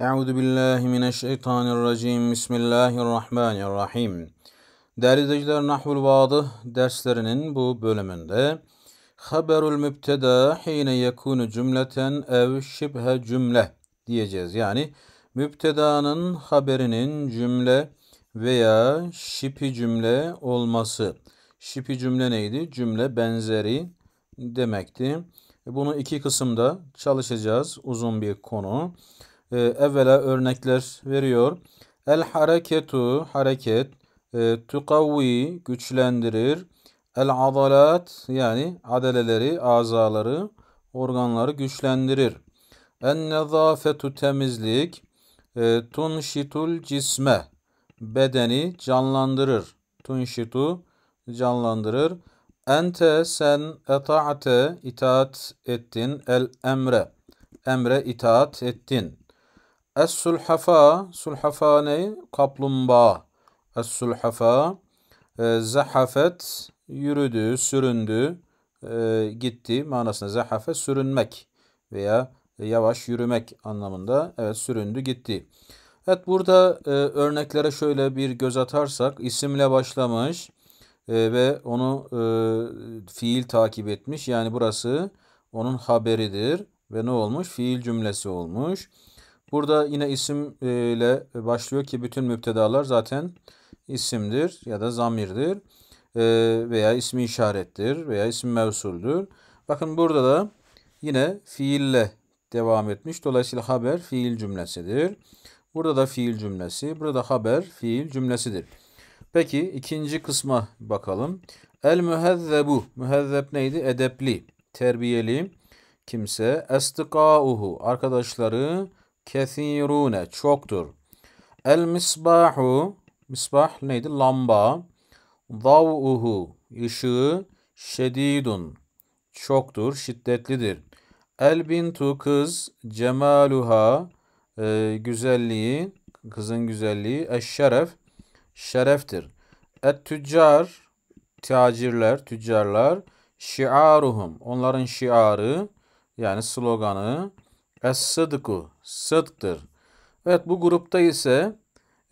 Euzu billahi mineşşeytanirracim. Bismillahirrahmanirrahim. Değerli izleyiciler Nahvul Vadı derslerinin bu bölümünde haberul mübteda hine yekunu cümleten ev şibhe cümle diyeceğiz. Yani mübtedanın haberinin cümle veya şipi cümle olması. Şipi cümle neydi? Cümle benzeri demekti. Bunu iki kısımda çalışacağız. Uzun bir konu e, evvela örnekler veriyor. El hareketu hareket e, tukavvi güçlendirir. El adalat yani adeleleri, azaları, organları güçlendirir. En nezafetu temizlik e, tunşitul cisme bedeni canlandırır. Tunşitu canlandırır. Ente sen etaate itaat ettin el emre. Emre itaat ettin. Es-sulhafa, sulhafa ne? Kaplumbağa. Es-sulhafa, e, zahafet, yürüdü, süründü, e, gitti manasında zahafet, sürünmek veya yavaş yürümek anlamında. Evet, süründü, gitti. Evet, burada e, örneklere şöyle bir göz atarsak, isimle başlamış e, ve onu e, fiil takip etmiş. Yani burası onun haberidir ve ne olmuş? Fiil cümlesi olmuş. Burada yine isim e, ile başlıyor ki bütün müptedalar zaten isimdir ya da zamirdir e, veya ismi işarettir veya isim mevsuldür. Bakın burada da yine fiille devam etmiş. Dolayısıyla haber fiil cümlesidir. Burada da fiil cümlesi, burada haber fiil cümlesidir. Peki ikinci kısma bakalım. El mühezzebu. Mühezzeb neydi? Edepli, terbiyeli kimse. Estikauhu. Arkadaşları Kesirune çoktur. El misbahu misbah neydi? Lamba. Zavuhu ışığı şedidun çoktur, şiddetlidir. El bintu kız cemaluha e, güzelliği, kızın güzelliği eşşeref şereftir. Et tüccar tacirler, tüccarlar şiaruhum onların şiarı yani sloganı es sıdku sıdktır. Evet bu grupta ise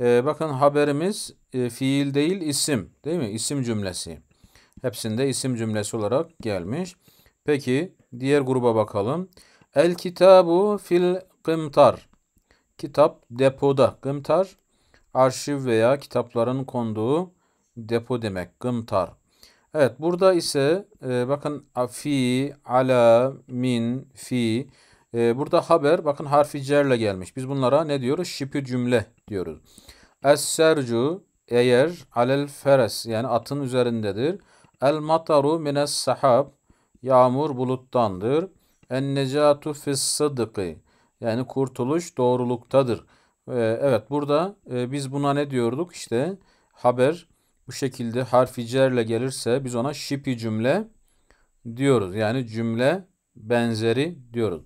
e, bakın haberimiz e, fiil değil isim değil mi? İsim cümlesi. Hepsinde isim cümlesi olarak gelmiş. Peki diğer gruba bakalım. El kitabu fil kımtar. Kitap depoda. Kımtar arşiv veya kitapların konduğu depo demek. Kımtar. Evet burada ise e, bakın fi, ala, min, fi e, burada haber bakın harfi cerle gelmiş. Biz bunlara ne diyoruz? Şipü cümle diyoruz. Es-sercu eğer alel feres yani atın üzerindedir. El mataru mines sahab yağmur buluttandır. En necatu fis sıdkı yani kurtuluş doğruluktadır. Ee, evet burada e, biz buna ne diyorduk? İşte haber bu şekilde harfi cerle gelirse biz ona şipi cümle diyoruz. Yani cümle benzeri diyoruz.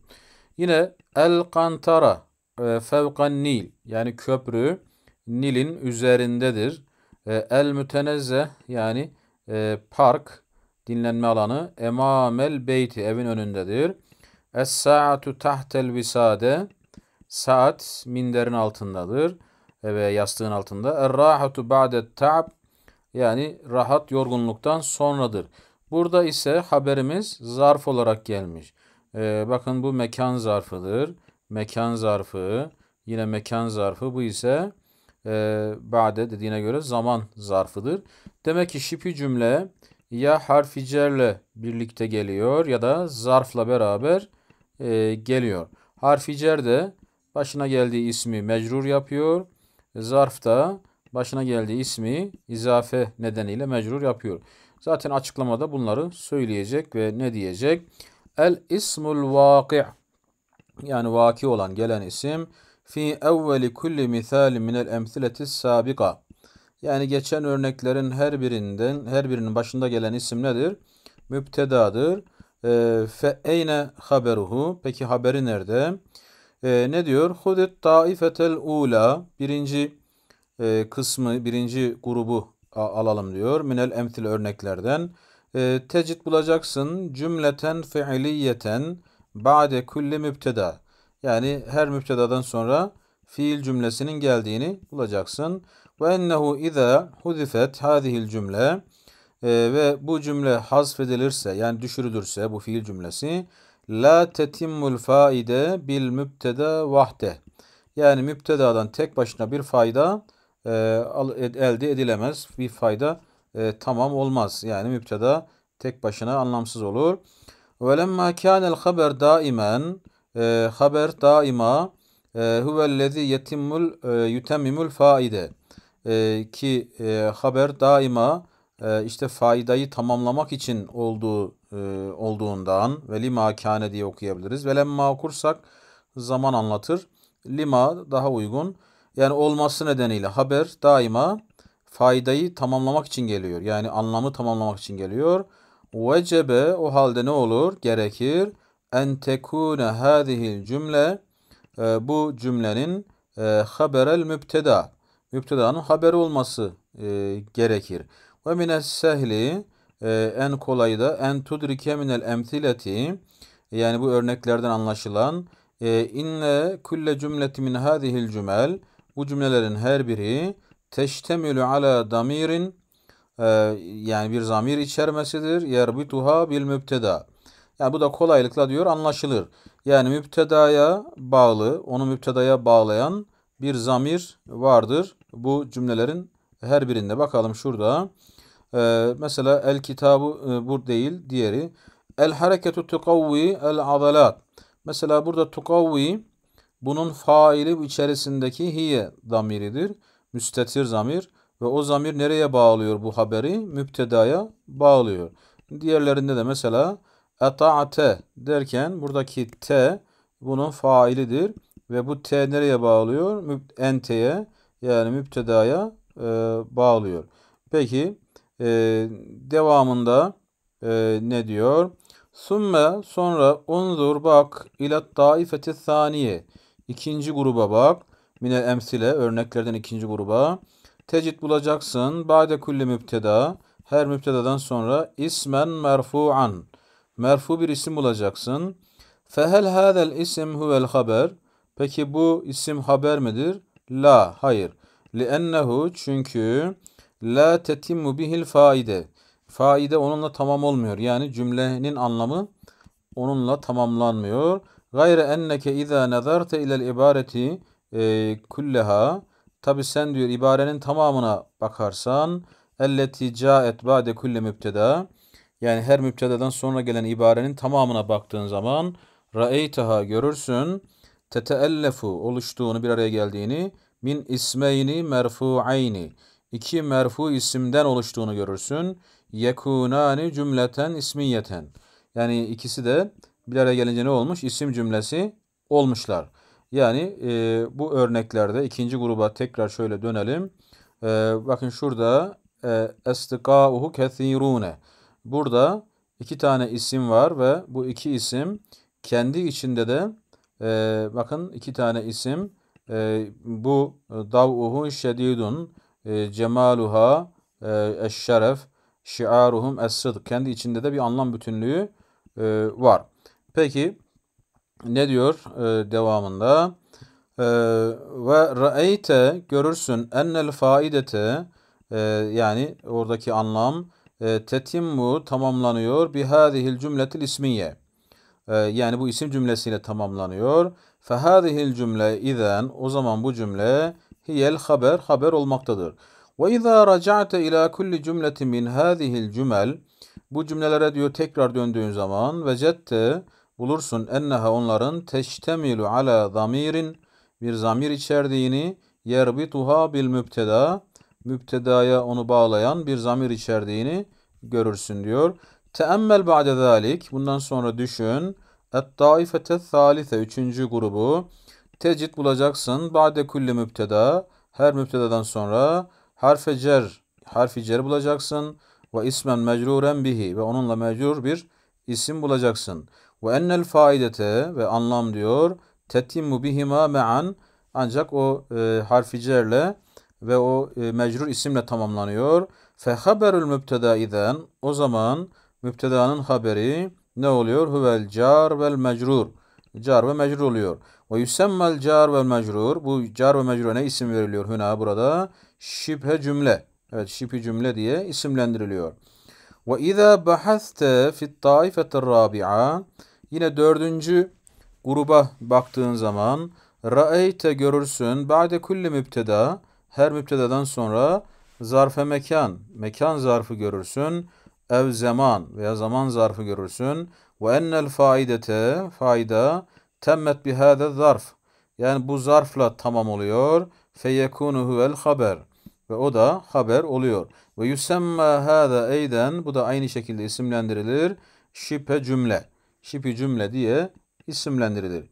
Yine El Kantara e, fevkan Nil yani köprü Nil'in üzerindedir. E, el Mütenezzeh yani e, park dinlenme alanı Emamel Beyti evin önündedir. Es saatu tahtel visade saat minderin altındadır e, ve yastığın altında. Er rahatu Badet ta'b yani rahat yorgunluktan sonradır. Burada ise haberimiz zarf olarak gelmiş. Ee, bakın bu mekan zarfıdır. Mekan zarfı. Yine mekan zarfı. Bu ise e, ba'de dediğine göre zaman zarfıdır. Demek ki şipi cümle ya harfi cerle birlikte geliyor ya da zarfla beraber e, geliyor. Harfi cer de başına geldiği ismi mecrur yapıyor. Zarf da başına geldiği ismi izafe nedeniyle mecrur yapıyor. Zaten açıklamada bunları söyleyecek ve ne diyecek? El ismul vaki' yani vaki olan gelen isim fi evveli kulli misal minel emsileti sabika. Yani geçen örneklerin her birinden her birinin başında gelen isim nedir? Mübtedadır. E, ee, fe eyne haberuhu. Peki haberi nerede? E, ne diyor? Hudit taifetel ula. Birinci e, kısmı, birinci grubu alalım diyor. Minel emsil örneklerden e, bulacaksın cümleten fiiliyeten ba'de kulli mübteda. Yani her mübtedadan sonra fiil cümlesinin geldiğini bulacaksın. Ve ennehu iza huzifet hadihil cümle ee, ve bu cümle hazfedilirse yani düşürülürse bu fiil cümlesi la tetimmul faide bil mübteda vahde. Yani mübtedadan tek başına bir fayda e, elde edilemez, bir fayda e, tamam olmaz. Yani müpteda tek başına anlamsız olur. وَلَمَّا كَانَ الْخَبَرْ دَائِمًا e, Haber daima e, huvellezi yetimmul e, yutemmimul faide e, ki e, haber daima e, işte faydayı tamamlamak için olduğu e, olduğundan ve lima kâne diye okuyabiliriz. Ve lemma okursak zaman anlatır. Lima daha uygun. Yani olması nedeniyle haber daima faydayı tamamlamak için geliyor. Yani anlamı tamamlamak için geliyor. Vecebe o halde ne olur? Gerekir. En tekune hadihil cümle ee, bu cümlenin e, haberel mübteda mübtedanın haber olması e, gerekir. Ve mines e, en kolay da en tudrike minel emtileti yani bu örneklerden anlaşılan inne külle cümleti min hadihil cümel bu cümlelerin her biri teştemülü ala damirin e, yani bir zamir içermesidir. Yerbituha bil mübteda. Yani bu da kolaylıkla diyor anlaşılır. Yani mübtedaya bağlı, onu mübtedaya bağlayan bir zamir vardır. Bu cümlelerin her birinde. Bakalım şurada. Ee, mesela el kitabı e, bu değil. Diğeri. El hareketu tukavvi el adalat. Mesela burada tukavvi bunun faili içerisindeki hiye damiridir müstetir zamir ve o zamir nereye bağlıyor bu haberi? Müptedaya bağlıyor. Diğerlerinde de mesela eta'ate derken buradaki te bunun failidir ve bu te nereye bağlıyor? Ente'ye yani müptedaya e, bağlıyor. Peki e, devamında e, ne diyor? Sümme sonra unzur bak ile taifeti saniye. İkinci gruba bak. Mine emsile örneklerden ikinci gruba. tecit bulacaksın. Bade kulli müpteda. Her müptedadan sonra ismen merfu'an. Merfu bir isim bulacaksın. Fehel hadel isim huvel haber. Peki bu isim haber midir? La. Hayır. Liennehu çünkü la tetimmu bihil faide. Faide onunla tamam olmuyor. Yani cümlenin anlamı onunla tamamlanmıyor. Gayre enneke izâ nazarte ilel ibareti e, külleha tabi sen diyor ibarenin tamamına bakarsan elleti caet ba'de kulle mübteda yani her mübtedadan sonra gelen ibarenin tamamına baktığın zaman ra'eytaha görürsün teteellefu oluştuğunu bir araya geldiğini min ismeyni merfu'ayni iki merfu isimden oluştuğunu görürsün. Yekunani cümleten ismiyeten. Yani ikisi de bir araya gelince ne olmuş? İsim cümlesi olmuşlar. Yani e, bu örneklerde ikinci gruba tekrar şöyle dönelim. E, bakın şurada e, estikâuhu kethirûne. Burada iki tane isim var ve bu iki isim kendi içinde de e, bakın iki tane isim e, bu dav'uhu şedidun e, cemaluha e, eşşeref şiaruhum es-sıdk. Kendi içinde de bir anlam bütünlüğü e, var. Peki ne diyor e, devamında? E, ve ra'eyte görürsün ennel faidete e, yani oradaki anlam e, tetimmu tamamlanıyor bihadihil cümletil ismiye. E, yani bu isim cümlesiyle tamamlanıyor. Fehadihil cümle izen o zaman bu cümle hiyel haber haber olmaktadır. Ve izâ raca'te ilâ kulli cümleti min hâzihil cümel bu cümlelere diyor tekrar döndüğün zaman vecette bulursun enneha onların teştemilu ala zamirin bir zamir içerdiğini yerbituha bil mübteda mübtedaya onu bağlayan bir zamir içerdiğini görürsün diyor. Teemmel ba'de zalik bundan sonra düşün. Et taifete salise üçüncü grubu tecit bulacaksın. Ba'de kulli mübteda her mübtedadan sonra harfe cer harfi cer bulacaksın ve ismen mecruren bihi ve onunla mecrur bir isim bulacaksın. Ve ennel faidete ve anlam diyor. Tetimmu bihima me'an ancak o e, harficerle ve o e, mecrur isimle tamamlanıyor. Fe haberül mübteda iden o zaman mübtedanın haberi ne oluyor? Huvel car vel mecrur. Car ve mecrur oluyor. Ve yüsemmel car ve mecrur. Bu car ve mecrure ne isim veriliyor hüna burada? Şibhe cümle. Evet şibhi cümle diye isimlendiriliyor. Ve izâ bahaste fit taifetir rabi'a Yine dördüncü gruba baktığın zaman ra'eyte görürsün ba'de kulli mübteda her mübtedadan sonra zarfe mekan mekan zarfı görürsün ev zaman veya zaman zarfı görürsün ve ennel faidete faida temmet bihâde zarf yani bu zarfla tamam oluyor feyekûnu huvel haber ve o da haber oluyor. Ve yusemma hâda eyden bu da aynı şekilde isimlendirilir şipe cümle şipi cümle diye isimlendirilir.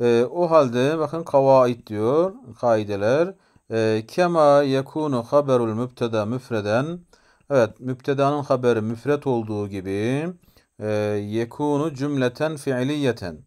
E, o halde bakın kavaid diyor kaideler. E, kema yekunu haberul mübteda müfreden. Evet mübtedanın haberi müfret olduğu gibi e, yekunu cümleten fiiliyeten.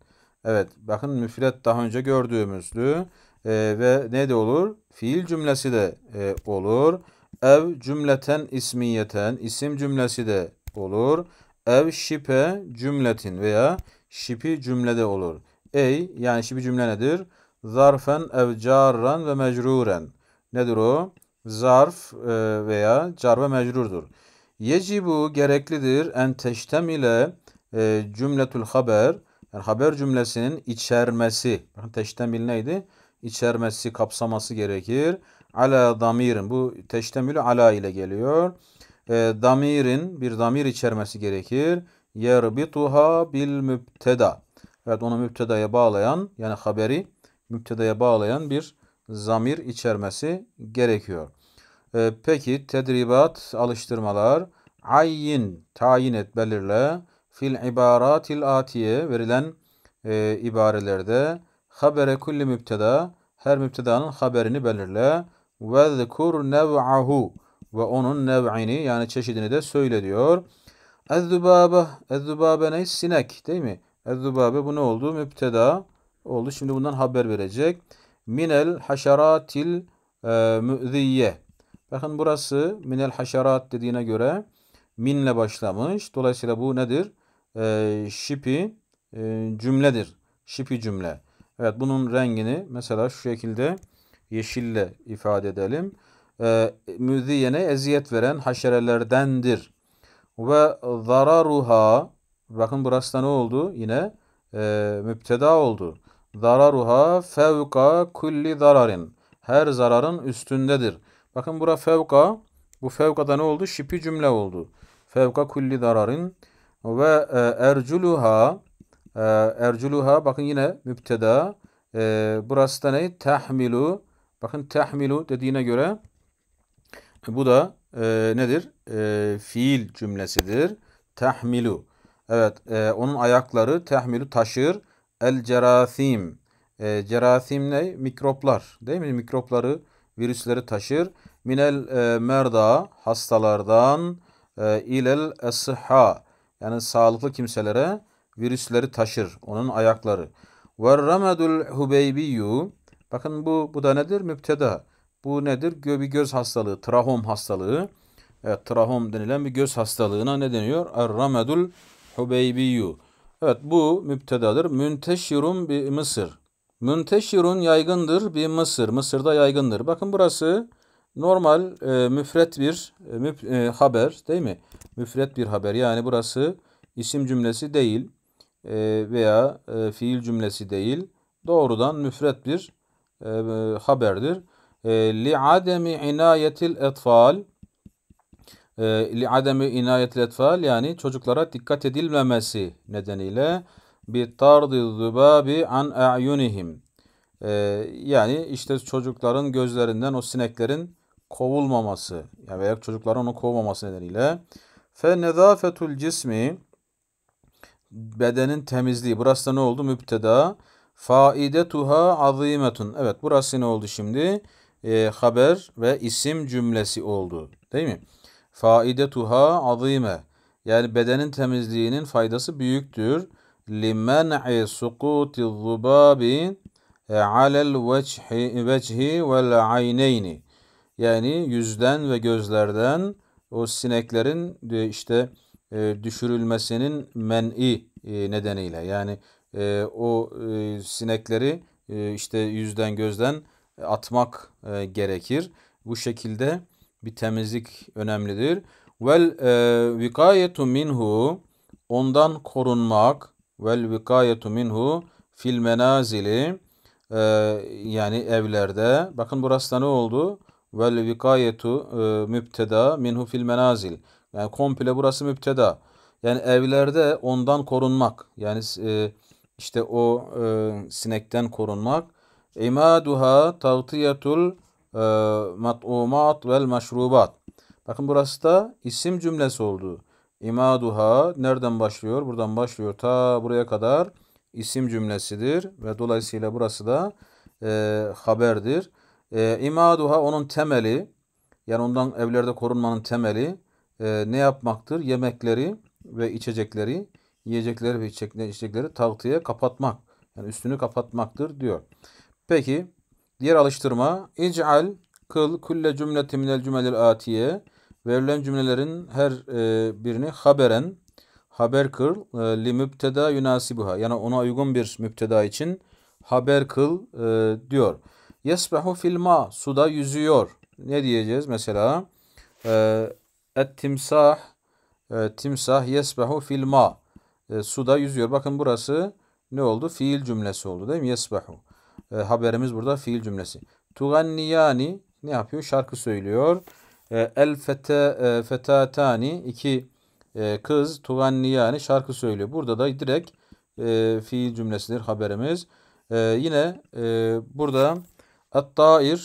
Evet bakın müfret daha önce gördüğümüzdü. E, ve ne de olur? Fiil cümlesi de e, olur. Ev cümleten ismiyeten isim cümlesi de olur ev şipe cümletin veya şipi cümlede olur. Ey yani şipi cümle nedir? Zarfen ev carran ve mecruren. Nedir o? Zarf e, veya car ve mecrurdur. Yecibu gereklidir en teştem ile cümletül haber. Yani haber cümlesinin içermesi. Bakın teştemil neydi? İçermesi, kapsaması gerekir. Ala damirin. Bu teştemülü ala ile geliyor e, damirin bir damir içermesi gerekir. Yerbituha bil mübteda. Evet onu mübtedaya bağlayan yani haberi mübtedaya bağlayan bir zamir içermesi gerekiyor. E, peki tedribat, alıştırmalar. ayin tayin et, belirle. Fil ibaratil atiye verilen e, ibarelerde habere kulli mübteda her mübtedanın haberini belirle. Vezkur nev'ahu ve onun nev'ini yani çeşidini de söyle diyor. Ezzübabe, ezzübabe ne? Sinek değil mi? Ezzübabe bu ne oldu? Müpteda oldu. Şimdi bundan haber verecek. Minel haşaratil e, müziye. Bakın burası minel haşerat dediğine göre minle başlamış. Dolayısıyla bu nedir? E, şipi e, cümledir. Şipi cümle. Evet bunun rengini mesela şu şekilde yeşille ifade edelim e, müziyene eziyet veren haşerelerdendir. Ve zararuha bakın burası da ne oldu? Yine e, müpteda oldu. Zararuha fevka kulli zararin. Her zararın üstündedir. Bakın bura fevka. Bu fevkada ne oldu? Şipi cümle oldu. Fevka kulli zararin. Ve e, erculuha e, erculuha bakın yine müpteda. E, burası da ne? Tahmilu. Bakın tahmilu dediğine göre e, bu da e, nedir? E, fiil cümlesidir. Tahmilu. Evet e, onun ayakları tahmilu taşır. El cerasim. E, cerasim ne? Mikroplar. Değil mi? Mikropları, virüsleri taşır. Minel e, merda hastalardan e, ilel esha yani sağlıklı kimselere virüsleri taşır. Onun ayakları. Ve remedul hubeybiyyü. Bakın bu bu da nedir? Müpteda. Bu nedir? bir göz hastalığı, trahom hastalığı. Evet, trahom denilen bir göz hastalığına ne deniyor? Er-ramedul hubeybiyyü. Evet, bu müptedadır. Münteşirun bir Mısır. Münteşirun yaygındır bir Mısır. Mısır'da yaygındır. Bakın burası normal e, müfret bir e, e, haber değil mi? Müfret bir haber. Yani burası isim cümlesi değil e, veya e, fiil cümlesi değil. Doğrudan müfret bir e, e haberdir. لِعَدَمِ عِنَايَةِ الْاَطْفَالِ لِعَدَمِ عِنَايَةِ الْاَطْفَالِ yani çocuklara dikkat edilmemesi nedeniyle bir tardi zubabi an a'yunihim ee, yani işte çocukların gözlerinden o sineklerin kovulmaması yani veya çocukların onu kovmaması nedeniyle fe nezafetul cismi bedenin temizliği burası da ne oldu mübteda faidetuha azimetun evet burası ne oldu şimdi e, haber ve isim cümlesi oldu. Değil mi? Faide tuha azime. Yani bedenin temizliğinin faydası büyüktür. Limen'i sukuti zubabi e, alel vechi, vechi vel ayneyni. Yani yüzden ve gözlerden o sineklerin e, işte e, düşürülmesinin men'i nedeniyle. Yani o sinekleri işte yüzden gözden e, atmak e, gerekir. Bu şekilde bir temizlik önemlidir. Vel e, vikayetu minhu ondan korunmak vel vikayetu minhu fil menazili e, yani evlerde bakın burası da ne oldu? Vel vikayetu e, mübteda minhu fil menazil yani komple burası mübteda. Yani evlerde ondan korunmak yani e, işte o e, sinekten korunmak İmaduha tavtiyetul e, mat'umat vel meşrubat. Bakın burası da isim cümlesi oldu. İmaduha nereden başlıyor? Buradan başlıyor. Ta buraya kadar isim cümlesidir ve dolayısıyla burası da e, haberdir. E, imaduha onun temeli yani ondan evlerde korunmanın temeli e, ne yapmaktır? Yemekleri ve içecekleri, yiyecekleri ve içecekleri tavtıya kapatmak. Yani üstünü kapatmaktır diyor. Peki diğer alıştırma İc'al kıl külle cümleti minel cümleler atiye verilen cümlelerin her e, birini haberen haber kıl e, li mübteda yunasibuha yani ona uygun bir mübteda için haber kıl e, diyor. Yesbehu filma suda yüzüyor. Ne diyeceğiz mesela? E, et timsah e, timsah yesbehu filma e, suda yüzüyor. Bakın burası ne oldu? Fiil cümlesi oldu değil mi? Yesbehu e, haberimiz burada fiil cümlesi. Tuganniyani ne yapıyor? Şarkı söylüyor. E, el fete, e, fetatani iki e, kız tuganniyani şarkı söylüyor. Burada da direkt e, fiil cümlesidir haberimiz. E, yine e, burada at e,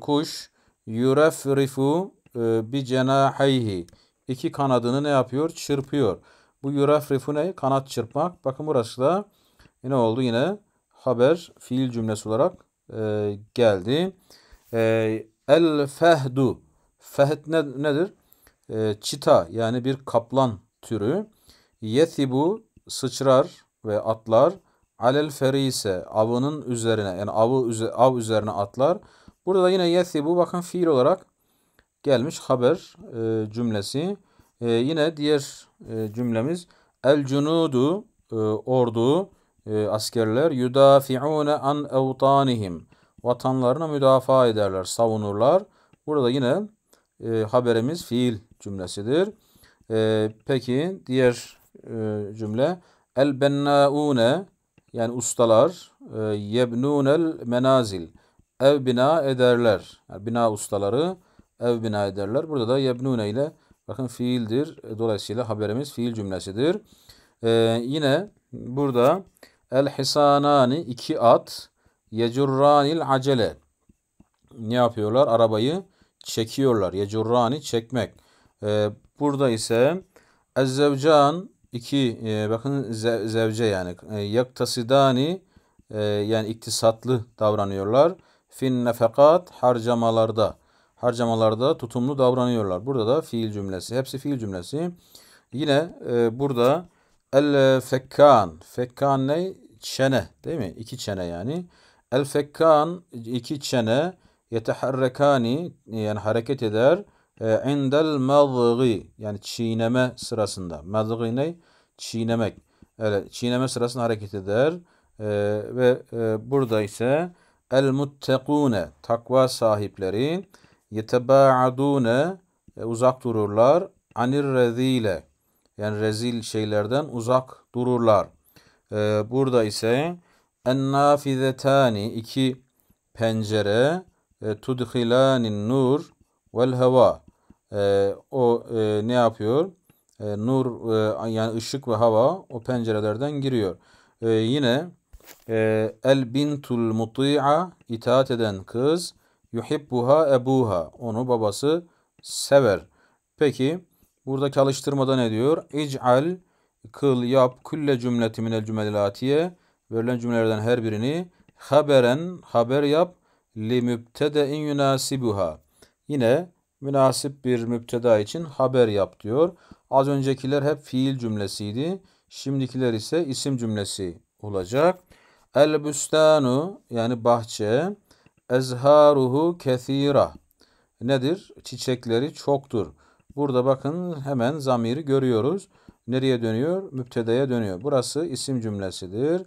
kuş yurefrifu e, bi cenahayhi iki kanadını ne yapıyor? Çırpıyor. Bu yurefrifu ne? Kanat çırpmak. Bakın burası da ne oldu yine? haber fiil cümlesi olarak e, geldi. E, el fehdu. Fehd ne, nedir? E, çita yani bir kaplan türü. Yethibu sıçrar ve atlar. Alel ise avının üzerine yani avı av üzerine atlar. Burada da yine yethibu bakın fiil olarak gelmiş haber e, cümlesi. E, yine diğer e, cümlemiz el cunudu e, ordu e, askerler yudafiune an evtanihim vatanlarına müdafaa ederler, savunurlar. Burada yine e, haberimiz fiil cümlesidir. E, peki diğer e, cümle el bennaune yani ustalar e, yebnunel menazil ev bina ederler. Yani bina ustaları ev bina ederler. Burada da yebnune ile bakın fiildir. E, dolayısıyla haberimiz fiil cümlesidir. E, yine burada El hisanani iki at yecurranil acele ne yapıyorlar? Arabayı çekiyorlar. Yecurrani çekmek. Ee, burada ise ezzevcan iki e, bakın ze, zevce yani e, yaktasidani e, yani iktisatlı davranıyorlar. Fin nefekat harcamalarda harcamalarda tutumlu davranıyorlar. Burada da fiil cümlesi. Hepsi fiil cümlesi. Yine e, burada el fekkan. Fekkan ne? çene değil mi? İki çene yani. El fekkan iki çene yeteharrekani yani hareket eder. Endel indel mazgı yani çiğneme sırasında. Mazgı ne? Çiğnemek. Evet, çiğneme sırasında hareket eder. E, ve e, burada ise el muttekune takva sahipleri yetebaadune e, uzak dururlar. Anir rezile yani rezil şeylerden uzak dururlar. Ee, burada ise en nafizetani iki pencere e, tudhilanin nur vel hava. E, ee, o e, ne yapıyor? E, nur e, yani ışık ve hava o pencerelerden giriyor. E, yine e, el bintul muti'a itaat eden kız yuhibbuha ebuha onu babası sever. Peki buradaki alıştırmada ne diyor? İc'al kıl, yap, külle cümleti minel cümelatiye verilen cümlelerden her birini haberen haber yap li mübtedein yunasibuha. Yine münasip bir mübteda için haber yap diyor. Az öncekiler hep fiil cümlesiydi. Şimdikiler ise isim cümlesi olacak. El büstanu yani bahçe ezharuhu kethira. Nedir? Çiçekleri çoktur. Burada bakın hemen zamiri görüyoruz nereye dönüyor? Müptedaya dönüyor. Burası isim cümlesidir.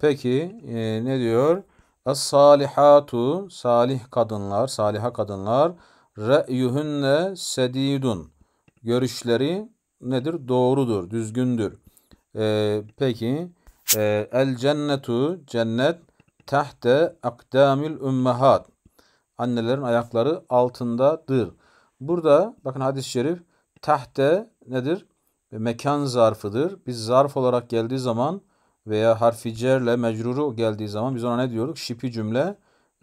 Peki e, ne diyor? as salihatu salih kadınlar, saliha kadınlar re'yuhunne sedidun. Görüşleri nedir? Doğrudur, düzgündür. E, peki e, el cennetu cennet tahte akdamil ümmehat. Annelerin ayakları altındadır. Burada bakın hadis-i şerif tahte nedir? ve mekan zarfıdır. Biz zarf olarak geldiği zaman veya harfi cerle mecruru geldiği zaman biz ona ne diyoruz? Şipi cümle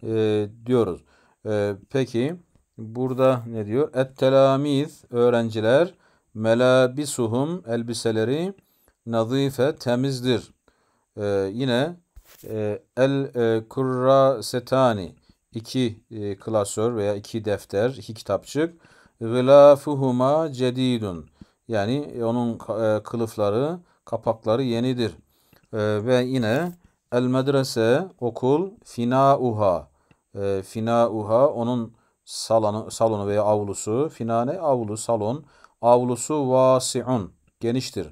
e, diyoruz. E, peki burada ne diyor? Et telamiz öğrenciler melabisuhum elbiseleri nazife temizdir. E, yine e, el e, kurra setani iki e, klasör veya iki defter, iki kitapçık. Gılafuhuma cedidun yani e, onun e, kılıfları, kapakları yenidir. E, ve yine el medrese okul finauha. Finauha onun salonu, salonu veya avlusu. Finane avlu, salon. Avlusu vasiun. Geniştir.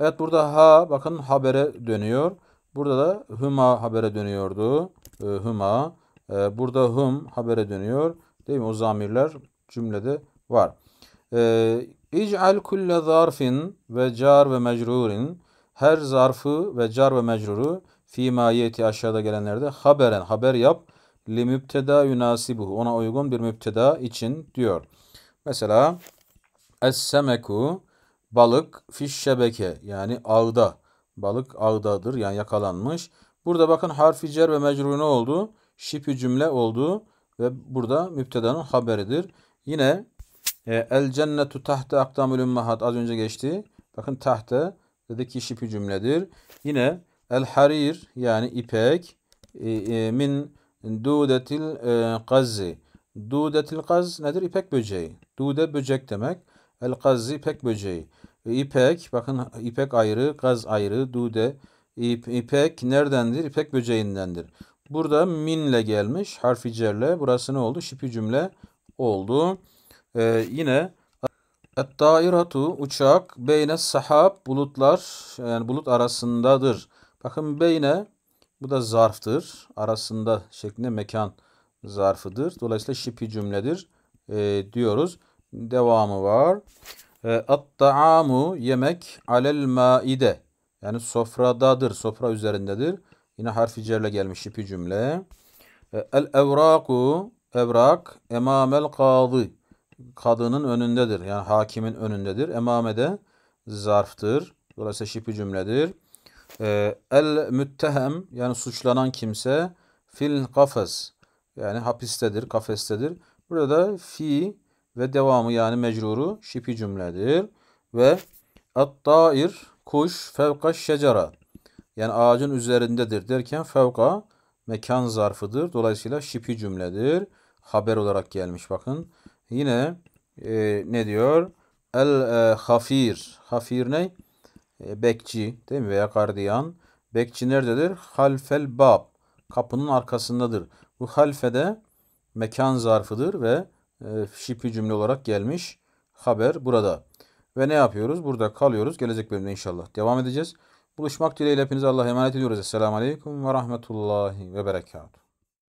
Evet burada ha bakın habere dönüyor. Burada da huma habere dönüyordu. huma. burada hum habere dönüyor. Değil mi? O zamirler cümlede var. İc'al kulle zarfin ve car ve mecrurin her zarfı ve car ve mecruru fi maiyeti aşağıda gelenlerde haberen haber yap li mübteda yunasibuhu ona uygun bir mübteda için diyor. Mesela es-semeku balık fiş şebeke yani ağda. Balık ağdadır yani yakalanmış. Burada bakın harfi cer ve mecrur ne oldu? Şipi cümle oldu ve burada müptedanın haberidir. Yine e, el cennetu tahta akdamül ümmahat az önce geçti. Bakın tahta dedi ki şipi cümledir. Yine el harir yani ipek e, e, min dudetil e, gazzi. Dudetil gaz nedir? İpek böceği. Dude böcek demek. El gazzi ipek böceği. İpek bakın ipek ayrı, gaz ayrı, dude İp, ipek neredendir? İpek böceğindendir. Burada minle gelmiş harfi cerle. Burası ne oldu? Şipi cümle oldu. Ee, yine Dairatu uçak beyne sahab bulutlar yani bulut arasındadır. Bakın beyne bu da zarftır. Arasında şeklinde mekan zarfıdır. Dolayısıyla şipi cümledir e, diyoruz. Devamı var. E, taamu yemek alel maide. Yani sofradadır. Sofra üzerindedir. Yine harfi cerle gelmiş şipi cümle. E, El evraku evrak emamel kadı kadının önündedir. Yani hakimin önündedir. Emamede zarftır. Dolayısıyla şipi cümledir. E, el müttehem yani suçlanan kimse fil kafes yani hapistedir, kafestedir. Burada fi ve devamı yani mecruru şipi cümledir. Ve at-dair kuş fevka şecara yani ağacın üzerindedir derken fevka mekan zarfıdır. Dolayısıyla şipi cümledir. Haber olarak gelmiş bakın. Yine e, ne diyor? El e, hafir. Hafir ne? E, bekçi değil mi? Veya gardiyan. Bekçi nerededir? Halfel bab. Kapının arkasındadır. Bu halfede mekan zarfıdır ve e, şipi cümle olarak gelmiş haber burada. Ve ne yapıyoruz? Burada kalıyoruz. Gelecek bölümde inşallah devam edeceğiz. Buluşmak dileğiyle hepinize Allah'a emanet ediyoruz. Esselamu Aleyküm ve Rahmetullahi ve Berekatuhu.